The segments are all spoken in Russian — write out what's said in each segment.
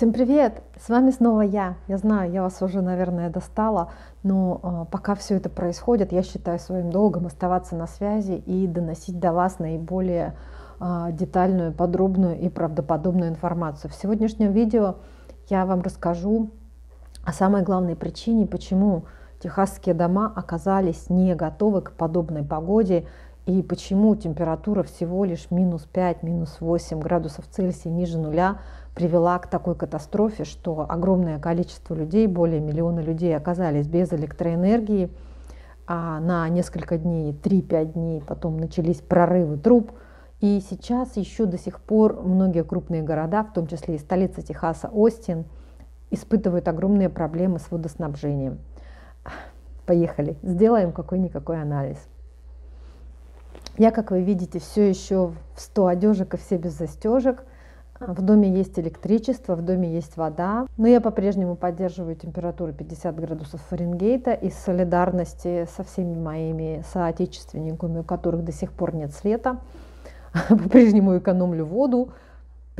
Всем привет! С вами снова я. Я знаю, я вас уже, наверное, достала, но а, пока все это происходит, я считаю своим долгом оставаться на связи и доносить до вас наиболее а, детальную, подробную и правдоподобную информацию. В сегодняшнем видео я вам расскажу о самой главной причине, почему техасские дома оказались не готовы к подобной погоде и почему температура всего лишь минус 5, минус 8 градусов Цельсия ниже нуля – привела к такой катастрофе, что огромное количество людей, более миллиона людей оказались без электроэнергии а на несколько дней, 3-5 дней, потом начались прорывы труб. И сейчас еще до сих пор многие крупные города, в том числе и столица Техаса Остин, испытывают огромные проблемы с водоснабжением. Поехали, сделаем какой-никакой анализ. Я, как вы видите, все еще в 100 одежек и все без застежек. В доме есть электричество, в доме есть вода, но я по-прежнему поддерживаю температуру 50 градусов Фаренгейта из солидарности со всеми моими соотечественниками, у которых до сих пор нет света. По-прежнему экономлю воду,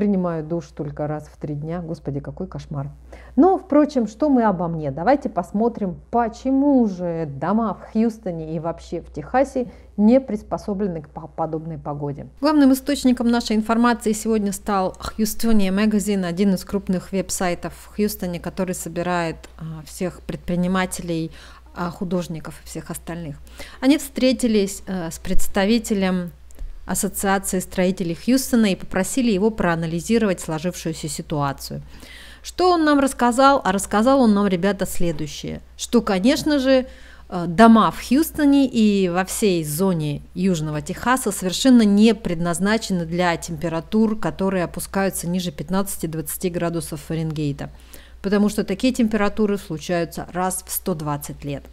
принимаю душ только раз в три дня. Господи, какой кошмар. Но, впрочем, что мы обо мне? Давайте посмотрим, почему же дома в Хьюстоне и вообще в Техасе не приспособлены к подобной погоде. Главным источником нашей информации сегодня стал Хьюстония Magazine, один из крупных веб-сайтов в Хьюстоне, который собирает а, всех предпринимателей, а, художников и всех остальных. Они встретились а, с представителем Ассоциации строителей Хьюстона и попросили его проанализировать сложившуюся ситуацию. Что он нам рассказал? А рассказал он нам, ребята, следующее, что, конечно же, э, дома в Хьюстоне и во всей зоне Южного Техаса совершенно не предназначены для температур, которые опускаются ниже 15-20 градусов Фаренгейта, потому что такие температуры случаются раз в 120 лет.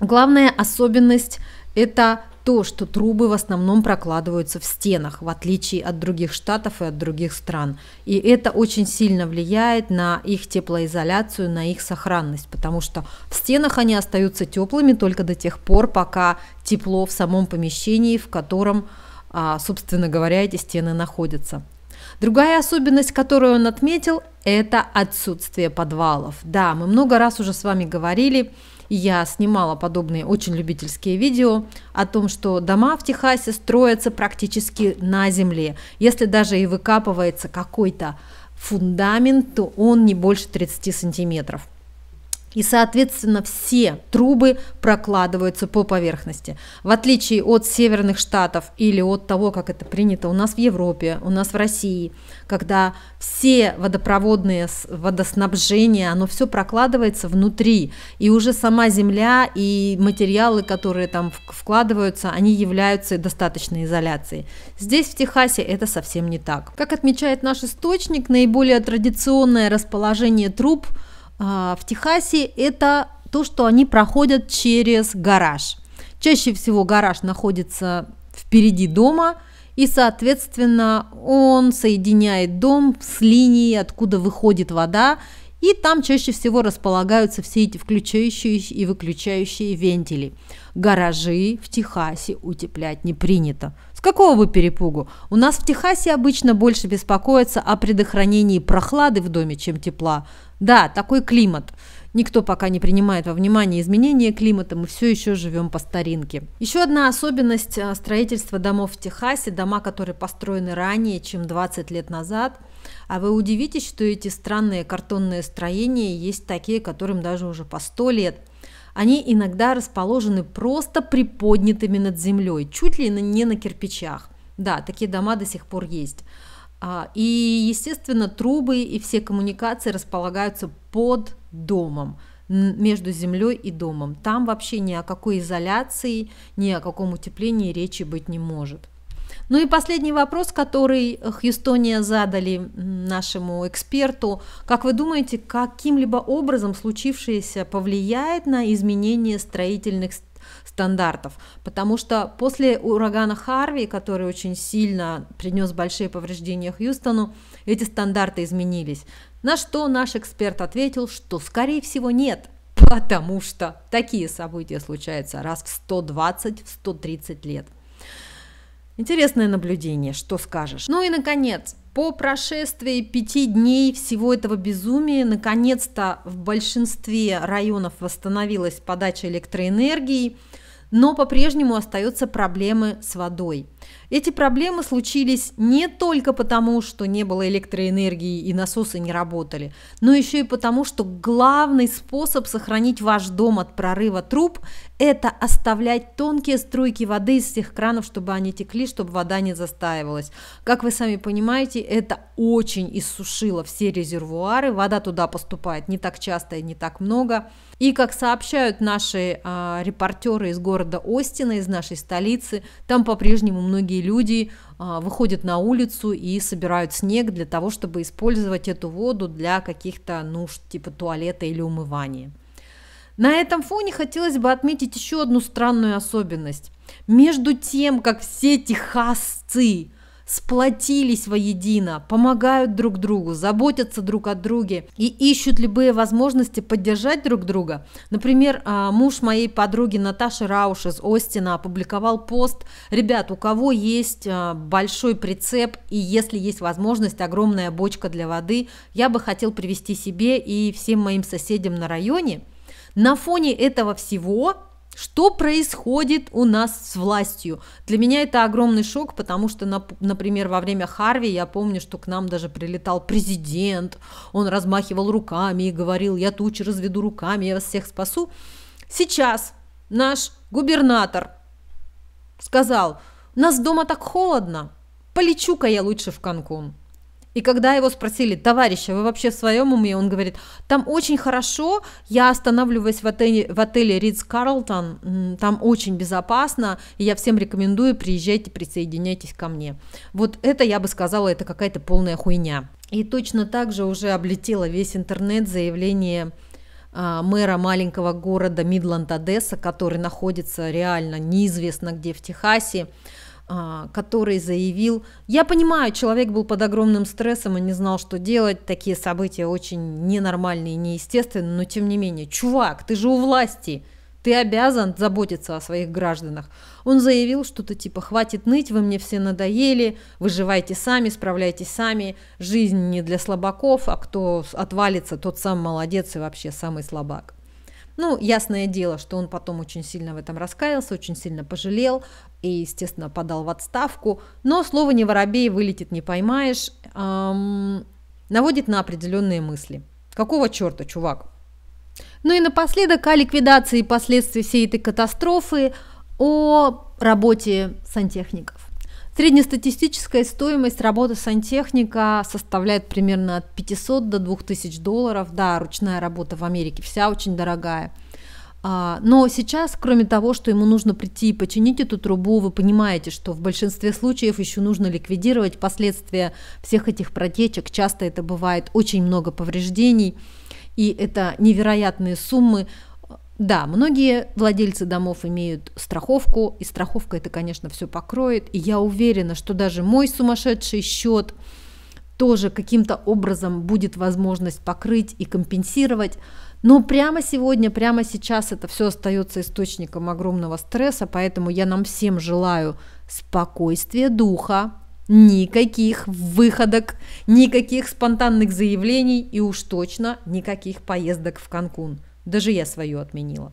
Главная особенность – это то, что трубы в основном прокладываются в стенах, в отличие от других штатов и от других стран. И это очень сильно влияет на их теплоизоляцию, на их сохранность, потому что в стенах они остаются теплыми только до тех пор, пока тепло в самом помещении, в котором, а, собственно говоря, эти стены находятся. Другая особенность, которую он отметил, это отсутствие подвалов. Да, мы много раз уже с вами говорили, я снимала подобные очень любительские видео о том, что дома в Техасе строятся практически на земле. Если даже и выкапывается какой-то фундамент, то он не больше 30 сантиметров и, соответственно, все трубы прокладываются по поверхности. В отличие от северных штатов или от того, как это принято у нас в Европе, у нас в России, когда все водопроводные водоснабжения, оно все прокладывается внутри, и уже сама земля и материалы, которые там вкладываются, они являются достаточной изоляцией. Здесь, в Техасе, это совсем не так. Как отмечает наш источник, наиболее традиционное расположение труб – а, в Техасе, это то, что они проходят через гараж. Чаще всего гараж находится впереди дома, и, соответственно, он соединяет дом с линией, откуда выходит вода, и там чаще всего располагаются все эти включающие и выключающие вентили. Гаражи в Техасе утеплять не принято. С какого бы перепугу? У нас в Техасе обычно больше беспокоятся о предохранении прохлады в доме, чем тепла. Да, такой климат. Никто пока не принимает во внимание изменения климата, мы все еще живем по старинке. Еще одна особенность э, строительства домов в Техасе, дома, которые построены ранее, чем 20 лет назад – а вы удивитесь, что эти странные картонные строения есть такие, которым даже уже по 100 лет. Они иногда расположены просто приподнятыми над землей, чуть ли не на кирпичах. Да, такие дома до сих пор есть. А, и, естественно, трубы и все коммуникации располагаются под домом, между землей и домом. Там вообще ни о какой изоляции, ни о каком утеплении речи быть не может. Ну и последний вопрос, который э, Хьюстония задали нашему эксперту. Как вы думаете, каким-либо образом случившееся повлияет на изменение строительных стандартов, потому что после урагана Харви, который очень сильно принес большие повреждения Хьюстону, эти стандарты изменились. На что наш эксперт ответил, что скорее всего нет, потому что такие события случаются раз в 120-130 лет. Интересное наблюдение, что скажешь. Ну и наконец, по прошествии пяти дней всего этого безумия, наконец-то в большинстве районов восстановилась подача электроэнергии но по-прежнему остаются проблемы с водой. Эти проблемы случились не только потому, что не было электроэнергии и насосы не работали, но еще и потому, что главный способ сохранить ваш дом от прорыва труб – это оставлять тонкие струйки воды из всех кранов, чтобы они текли, чтобы вода не застаивалась. Как вы сами понимаете, это очень иссушило все резервуары, вода туда поступает не так часто и не так много. И, как сообщают наши э, репортеры из города города Остина, из нашей столицы. Там по-прежнему многие люди а, выходят на улицу и собирают снег для того, чтобы использовать эту воду для каких-то нужд типа туалета или умывания. На этом фоне хотелось бы отметить еще одну странную особенность. Между тем, как все техасцы сплотились воедино, помогают друг другу, заботятся друг о друге и ищут любые возможности поддержать друг друга. Например, а, муж моей подруги Наташи Рауш из Остина опубликовал пост «Ребят, у кого есть а, большой прицеп и если есть возможность, огромная бочка для воды, я бы хотел привезти себе и всем моим соседям на районе». На фоне этого всего что происходит у нас с властью? Для меня это огромный шок, потому что, например, во время Харви я помню, что к нам даже прилетал президент, он размахивал руками и говорил, я тучи разведу руками, я вас всех спасу. Сейчас наш губернатор сказал, у нас дома так холодно, полечу-ка я лучше в Канкун. И когда его спросили, товарища, вы вообще в своем уме? Он говорит, там очень хорошо, я останавливаюсь в отеле, в отеле Ридс Карлтон, там очень безопасно, и я всем рекомендую, приезжайте, присоединяйтесь ко мне. Вот это, я бы сказала, это какая-то полная хуйня. И точно так же уже облетела весь интернет заявление а, мэра маленького города Мидланд, Одесса, который находится реально неизвестно где в Техасе, а, который заявил, я понимаю, человек был под огромным стрессом и не знал, что делать, такие события очень ненормальные и неестественные, но тем не менее, чувак, ты же у власти, ты обязан заботиться о своих гражданах. Он заявил что-то типа «хватит ныть, вы мне все надоели, выживайте сами, справляйтесь сами, жизнь не для слабаков, а кто отвалится, тот сам молодец и вообще самый слабак». Ну, ясное дело, что он потом очень сильно в этом раскаялся, очень сильно пожалел, и, естественно, подал в отставку. Но слово «не воробей» вылетит не поймаешь, эм, наводит на определенные мысли. Какого черта, чувак? Ну и напоследок о ликвидации последствий всей этой катастрофы, о работе сантехников. Среднестатистическая стоимость работы сантехника составляет примерно от 500 до 2000 долларов. Да, ручная работа в Америке вся очень дорогая – а, но сейчас, кроме того, что ему нужно прийти и починить эту трубу, вы понимаете, что в большинстве случаев еще нужно ликвидировать последствия всех этих протечек. Часто это бывает очень много повреждений, и это невероятные суммы. Да, многие владельцы домов имеют страховку, и страховка это, конечно, все покроет. И я уверена, что даже мой сумасшедший счет тоже каким-то образом будет возможность покрыть и компенсировать. Но прямо сегодня, прямо сейчас это все остается источником огромного стресса, поэтому я нам всем желаю спокойствия духа, никаких выходок, никаких спонтанных заявлений и уж точно никаких поездок в Канкун. Даже я свою отменила.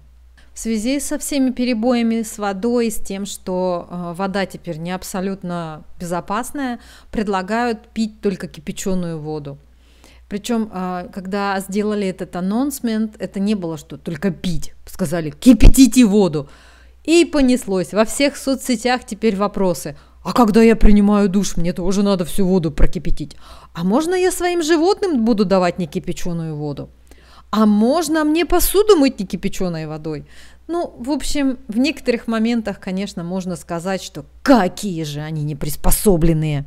В связи со всеми перебоями с водой, с тем, что э, вода теперь не абсолютно безопасная, предлагают пить только кипяченую воду. Причем, а, когда сделали этот анонсмент, это не было, что только пить. Сказали, кипятите воду. И понеслось. Во всех соцсетях теперь вопросы. А когда я принимаю душ, мне тоже надо всю воду прокипятить. А можно я своим животным буду давать некипяченую воду? А можно мне посуду мыть некипяченой водой? Ну, в общем, в некоторых моментах, конечно, можно сказать, что какие же они неприспособленные.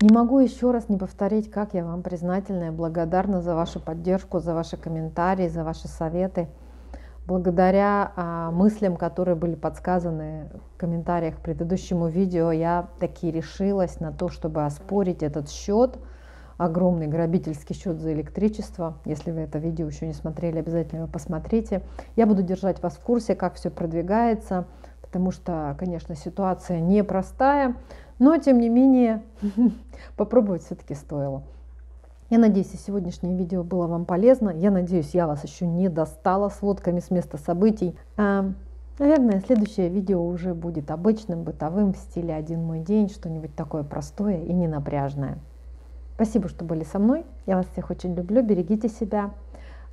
Не могу еще раз не повторить, как я вам признательна и благодарна за вашу поддержку, за ваши комментарии, за ваши советы. Благодаря а, мыслям, которые были подсказаны в комментариях к предыдущему видео, я таки решилась на то, чтобы оспорить этот счет, огромный грабительский счет за электричество. Если вы это видео еще не смотрели, обязательно его посмотрите. Я буду держать вас в курсе, как все продвигается, потому что, конечно, ситуация непростая, но, тем не менее, попробовать все-таки стоило. Я надеюсь, и сегодняшнее видео было вам полезно. Я надеюсь, я вас еще не достала сводками с места событий. А, наверное, следующее видео уже будет обычным, бытовым, в стиле «Один мой день», что-нибудь такое простое и ненапряжное. Спасибо, что были со мной. Я вас всех очень люблю. Берегите себя.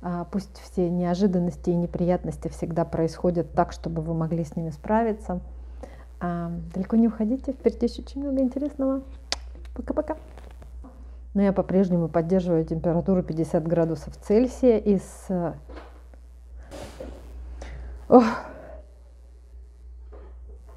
А, пусть все неожиданности и неприятности всегда происходят так, чтобы вы могли с ними справиться. А, далеко не уходите, впереди еще очень много интересного. Пока-пока. Но ну, я по-прежнему поддерживаю температуру 50 градусов Цельсия и с... Э, Ох.